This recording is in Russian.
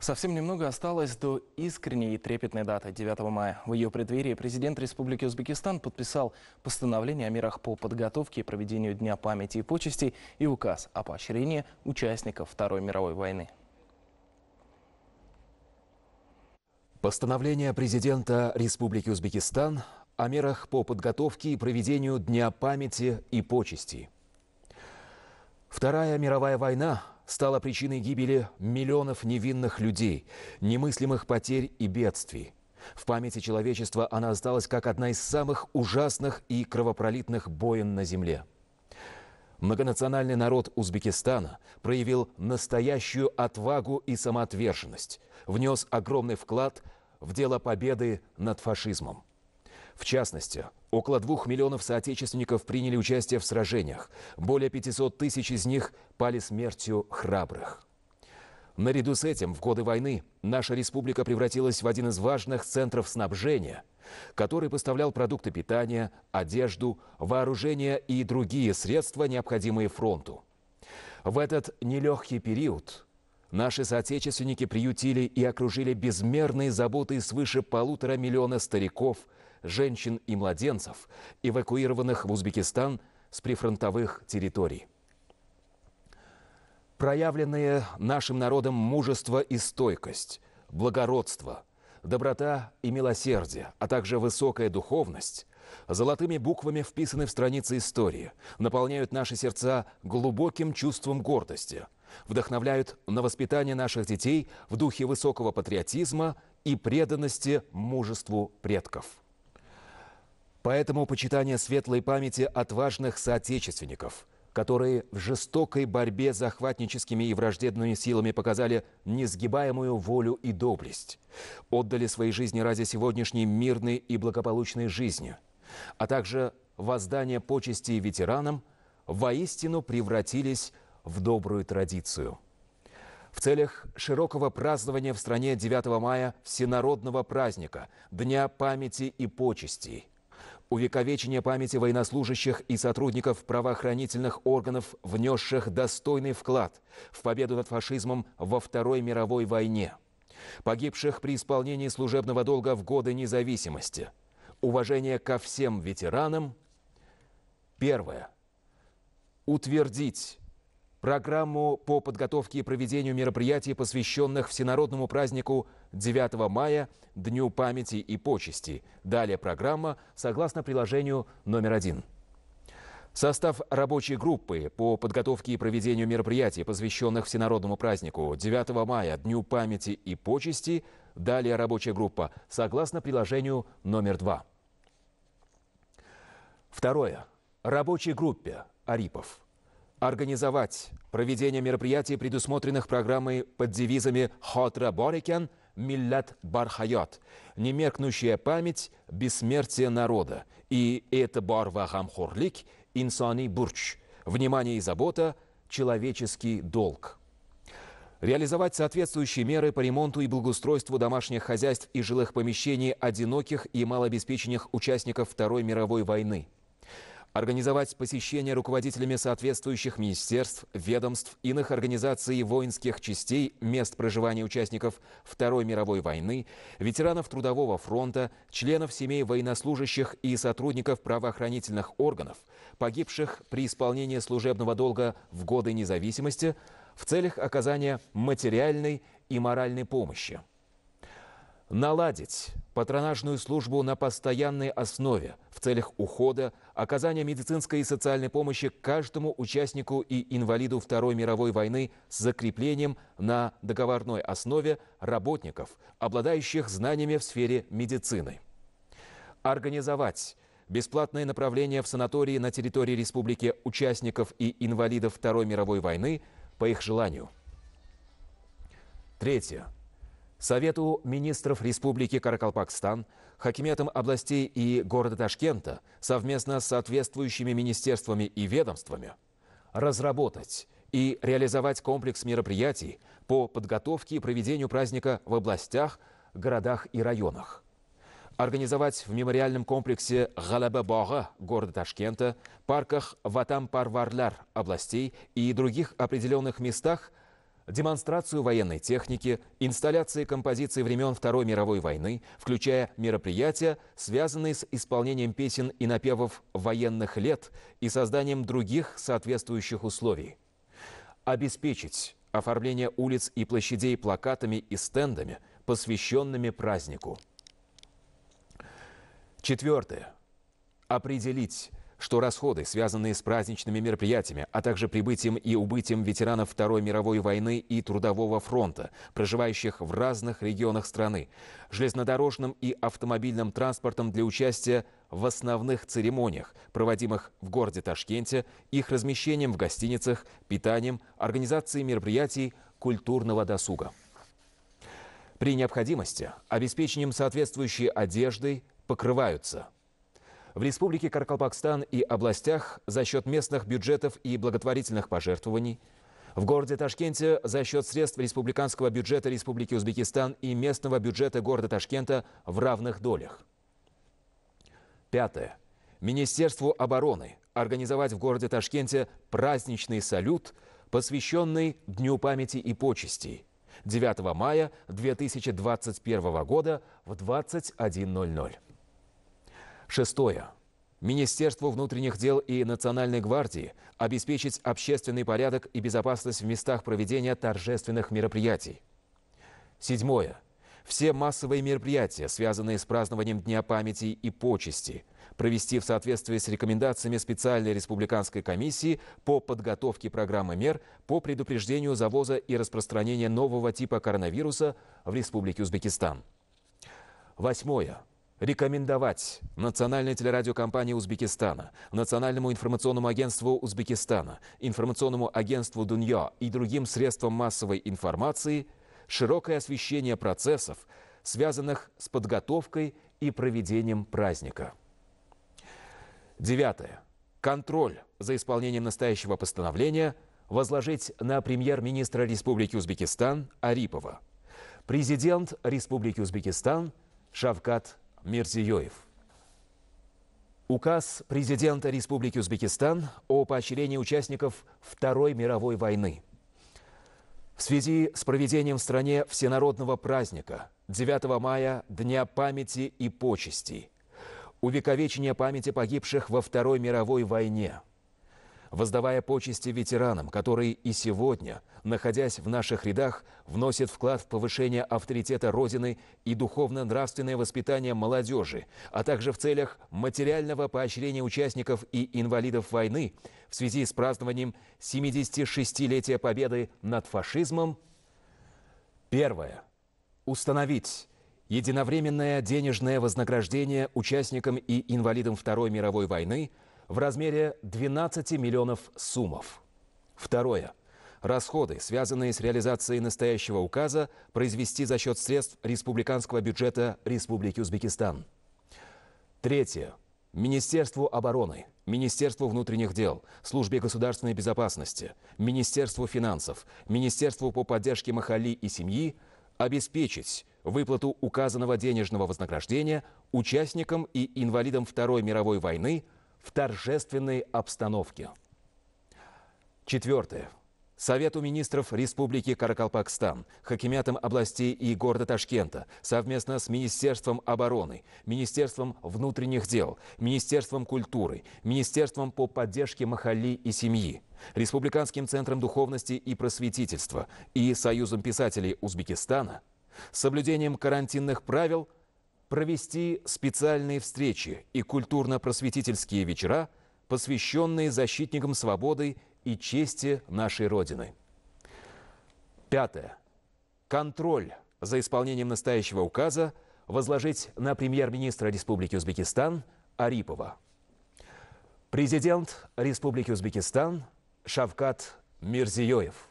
Совсем немного осталось до искренней и трепетной даты 9 мая. В ее преддверии президент Республики Узбекистан подписал постановление о мерах по подготовке и проведению Дня памяти и почести и указ о поощрении участников Второй мировой войны. Постановление президента Республики Узбекистан о мерах по подготовке и проведению Дня памяти и почести. Вторая мировая война стала причиной гибели миллионов невинных людей, немыслимых потерь и бедствий. В памяти человечества она осталась как одна из самых ужасных и кровопролитных боен на Земле. Многонациональный народ Узбекистана проявил настоящую отвагу и самоотверженность, внес огромный вклад в дело победы над фашизмом. В частности, около двух миллионов соотечественников приняли участие в сражениях. Более 500 тысяч из них пали смертью храбрых. Наряду с этим в годы войны наша республика превратилась в один из важных центров снабжения, который поставлял продукты питания, одежду, вооружение и другие средства, необходимые фронту. В этот нелегкий период наши соотечественники приютили и окружили безмерные заботы свыше полутора миллиона стариков – женщин и младенцев, эвакуированных в Узбекистан с прифронтовых территорий. Проявленные нашим народом мужество и стойкость, благородство, доброта и милосердие, а также высокая духовность золотыми буквами вписаны в страницы истории, наполняют наши сердца глубоким чувством гордости, вдохновляют на воспитание наших детей в духе высокого патриотизма и преданности мужеству предков. Поэтому почитание светлой памяти отважных соотечественников, которые в жестокой борьбе с захватническими и враждебными силами показали несгибаемую волю и доблесть, отдали свои жизни ради сегодняшней мирной и благополучной жизни, а также воздание почести ветеранам, воистину превратились в добрую традицию. В целях широкого празднования в стране 9 мая всенародного праздника, Дня памяти и почестей – увековечение памяти военнослужащих и сотрудников правоохранительных органов, внесших достойный вклад в победу над фашизмом во Второй мировой войне, погибших при исполнении служебного долга в годы независимости, уважение ко всем ветеранам. Первое. Утвердить программу по подготовке и проведению мероприятий, посвященных всенародному празднику 9 мая, Дню памяти и почести. Далее программа согласно приложению номер один. Состав рабочей группы по подготовке и проведению мероприятий, посвященных всенародному празднику 9 мая, Дню памяти и почести, далее рабочая группа, согласно приложению номер два. Второе. Рабочей группе Арипов организовать проведение мероприятий, предусмотренных программой под девизами «Хотра Борикен» «Миллят Бархайот» – «Немеркнущая память, бессмертие народа» и «Это Барва Хамхурлик, Инсани Бурч» – «Внимание и забота, человеческий долг» реализовать соответствующие меры по ремонту и благоустройству домашних хозяйств и жилых помещений одиноких и малообеспеченных участников Второй мировой войны – организовать посещение руководителями соответствующих министерств, ведомств, иных организаций воинских частей, мест проживания участников Второй мировой войны, ветеранов Трудового фронта, членов семей военнослужащих и сотрудников правоохранительных органов, погибших при исполнении служебного долга в годы независимости, в целях оказания материальной и моральной помощи наладить патронажную службу на постоянной основе в целях ухода, оказания медицинской и социальной помощи каждому участнику и инвалиду Второй мировой войны с закреплением на договорной основе работников, обладающих знаниями в сфере медицины. Организовать бесплатное направление в санатории на территории республики участников и инвалидов Второй мировой войны по их желанию. Третье. Совету министров Республики Каракалпакстан, Хакиметам областей и города Ташкента совместно с соответствующими министерствами и ведомствами разработать и реализовать комплекс мероприятий по подготовке и проведению праздника в областях, городах и районах. Организовать в мемориальном комплексе Галабабага города Ташкента, парках Ватам-Парварляр областей и других определенных местах – демонстрацию военной техники, инсталляции композиций времен Второй мировой войны, включая мероприятия, связанные с исполнением песен и напевов военных лет и созданием других соответствующих условий. Обеспечить оформление улиц и площадей плакатами и стендами, посвященными празднику. Четвертое. Определить что расходы, связанные с праздничными мероприятиями, а также прибытием и убытием ветеранов Второй мировой войны и Трудового фронта, проживающих в разных регионах страны, железнодорожным и автомобильным транспортом для участия в основных церемониях, проводимых в городе Ташкенте, их размещением в гостиницах, питанием, организацией мероприятий культурного досуга. При необходимости обеспечением соответствующей одеждой покрываются – в Республике Каракалпакстан и областях за счет местных бюджетов и благотворительных пожертвований, в городе Ташкенте за счет средств республиканского бюджета Республики Узбекистан и местного бюджета города Ташкента в равных долях. Пятое. Министерству обороны организовать в городе Ташкенте праздничный салют, посвященный Дню памяти и почестей 9 мая 2021 года в 21.00. Шестое. Министерству внутренних дел и Национальной гвардии обеспечить общественный порядок и безопасность в местах проведения торжественных мероприятий. Седьмое. Все массовые мероприятия, связанные с празднованием Дня памяти и почести, провести в соответствии с рекомендациями специальной республиканской комиссии по подготовке программы мер по предупреждению завоза и распространения нового типа коронавируса в Республике Узбекистан. Восьмое рекомендовать Национальной телерадиокомпании Узбекистана, Национальному информационному агентству Узбекистана, Информационному агентству Дунья и другим средствам массовой информации широкое освещение процессов, связанных с подготовкой и проведением праздника. Девятое. Контроль за исполнением настоящего постановления возложить на премьер-министра Республики Узбекистан Арипова. Президент Республики Узбекистан Шавкат Мирзиёев. Указ президента Республики Узбекистан о поощрении участников Второй мировой войны. В связи с проведением в стране всенародного праздника 9 мая Дня памяти и почести увековечения памяти погибших во Второй мировой войне – воздавая почести ветеранам, которые и сегодня, находясь в наших рядах, вносят вклад в повышение авторитета Родины и духовно-нравственное воспитание молодежи, а также в целях материального поощрения участников и инвалидов войны в связи с празднованием 76-летия победы над фашизмом. Первое. Установить единовременное денежное вознаграждение участникам и инвалидам Второй мировой войны – в размере 12 миллионов суммов. Второе. Расходы, связанные с реализацией настоящего указа, произвести за счет средств республиканского бюджета Республики Узбекистан. Третье. Министерству обороны, Министерству внутренних дел, Службе государственной безопасности, Министерству финансов, Министерству по поддержке Махали и семьи обеспечить выплату указанного денежного вознаграждения участникам и инвалидам Второй мировой войны – в торжественной обстановке. Четвертое. Совету министров Республики Каракалпакстан, Хакимятам областей и города Ташкента совместно с Министерством обороны, Министерством внутренних дел, Министерством культуры, Министерством по поддержке Махали и семьи, Республиканским центром духовности и просветительства и Союзом писателей Узбекистана с соблюдением карантинных правил – провести специальные встречи и культурно-просветительские вечера, посвященные защитникам свободы и чести нашей Родины. Пятое. Контроль за исполнением настоящего указа возложить на премьер-министра Республики Узбекистан Арипова. Президент Республики Узбекистан Шавкат Мирзиёев.